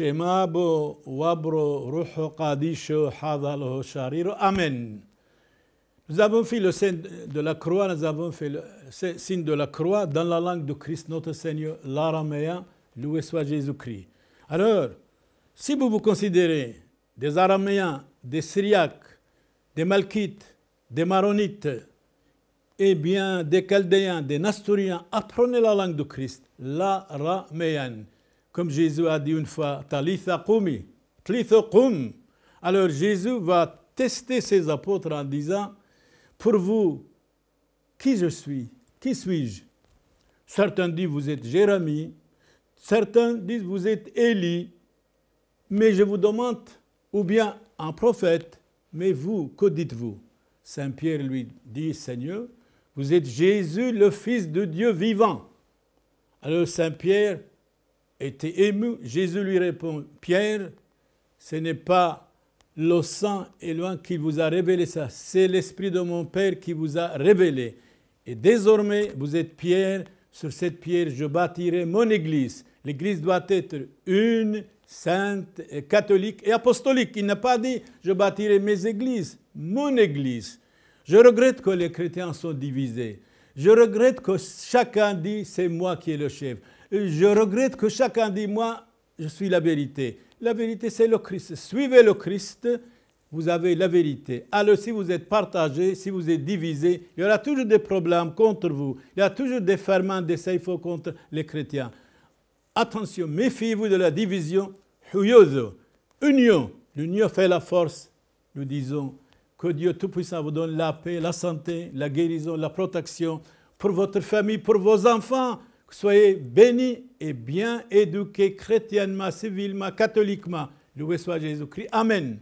Nous avons fait le signe de la croix, nous avons fait le signe de la croix dans la langue de Christ notre Seigneur, l'araméen, loué soit Jésus-Christ. Alors, si vous vous considérez des araméens, des syriaques, des malkites, des maronites, et eh bien, des chaldéens, des Nasturiens, apprenez la langue de Christ, l'araméenne. Comme Jésus a dit une fois, Talitha Alors Jésus va tester ses apôtres en disant, pour vous, qui je suis Qui suis-je Certains disent, vous êtes Jérémie. Certains disent, vous êtes Élie. Mais je vous demande, ou bien un prophète, mais vous, que dites-vous Saint Pierre lui dit, Seigneur, vous êtes Jésus, le Fils de Dieu vivant. Alors Saint Pierre était ému. Jésus lui répond, Pierre, ce n'est pas le sang et qui vous a révélé ça, c'est l'Esprit de mon Père qui vous a révélé. Et désormais, vous êtes Pierre, sur cette pierre je bâtirai mon Église. L'Église doit être une, sainte, catholique et apostolique. Il n'a pas dit je bâtirai mes églises, mon Église. Je regrette que les chrétiens soient divisés. Je regrette que chacun dise « c'est moi qui est le chef je regrette que chacun dise « moi, je suis la vérité. La vérité, c'est le Christ. Suivez le Christ, vous avez la vérité. Alors si vous êtes partagé, si vous êtes divisé, il y aura toujours des problèmes contre vous. Il y a toujours des ferments, des saifos contre les chrétiens. Attention, méfiez-vous de la division. Union. L'union fait la force. Nous disons que Dieu Tout-Puissant vous donne la paix, la santé, la guérison, la protection pour votre famille, pour vos enfants soyez bénis et bien éduqués chrétiennement, civilement, catholiquement. Loué soit Jésus-Christ. Amen.